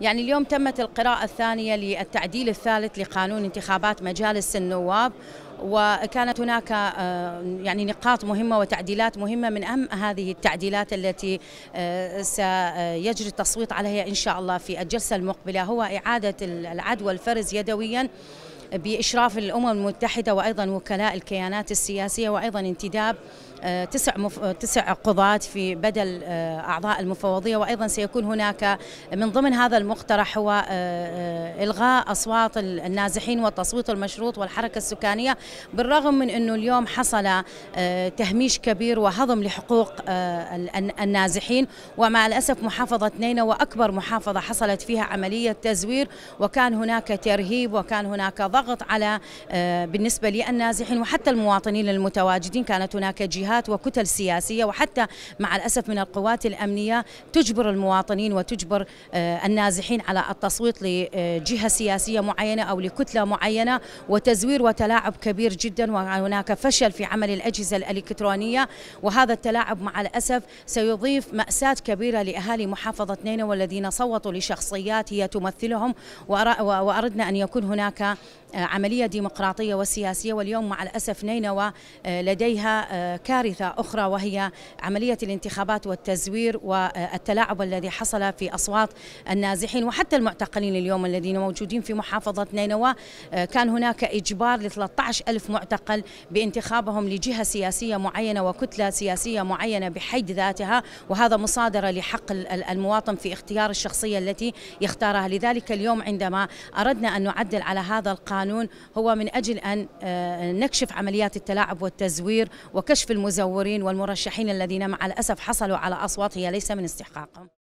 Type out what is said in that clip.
يعني اليوم تمت القراءة الثانية للتعديل الثالث لقانون انتخابات مجالس النواب وكانت هناك آه، يعني نقاط مهمة وتعديلات مهمة من أهم هذه التعديلات التي آه، سيجري التصويت عليها إن شاء الله في الجلسة المقبلة هو إعادة العدوى الفرز يدوياً بإشراف الأمم المتحدة وأيضا وكلاء الكيانات السياسية وأيضا انتداب آه، تسع مف... تسع قضاة في بدل آه، أعضاء المفوضية وأيضا سيكون هناك آه، من ضمن هذا المقترح هو إلغاء أصوات النازحين والتصويت المشروط والحركة السكانية بالرغم من أنه اليوم حصل تهميش كبير وهضم لحقوق النازحين ومع الأسف محافظة نينة وأكبر محافظة حصلت فيها عملية تزوير وكان هناك ترهيب وكان هناك ضغط ضغط على آه، بالنسبة للنازحين وحتى المواطنين المتواجدين كانت هناك جهات وكتل سياسية وحتى مع الأسف من القوات الأمنية تجبر المواطنين وتجبر آه، النازحين على التصويت لجهة سياسية معينة أو لكتلة معينة وتزوير وتلاعب كبير جدا وهناك فشل في عمل الأجهزة الإلكترونية وهذا التلاعب مع الأسف سيضيف مأساة كبيرة لأهالي محافظة نينوى والذين صوتوا لشخصيات هي تمثلهم وأردنا أن يكون هناك عملية ديمقراطية وسياسية واليوم مع الأسف نينوى آه، لديها آه، كارثة أخرى وهي عملية الانتخابات والتزوير والتلاعب الذي حصل في أصوات النازحين وحتى المعتقلين اليوم الذين موجودين في محافظة نينوى آه، كان هناك إجبار ل 13 ألف معتقل بانتخابهم لجهة سياسية معينة وكتلة سياسية معينة بحد ذاتها وهذا مصادرة لحق المواطن في اختيار الشخصية التي يختارها لذلك اليوم عندما أردنا أن نعدل على هذا القانون القانون هو من أجل أن آه، نكشف عمليات التلاعب والتزوير وكشف المزورين والمرشحين الذين مع الأسف حصلوا على أصوات هي ليس من استحقاقهم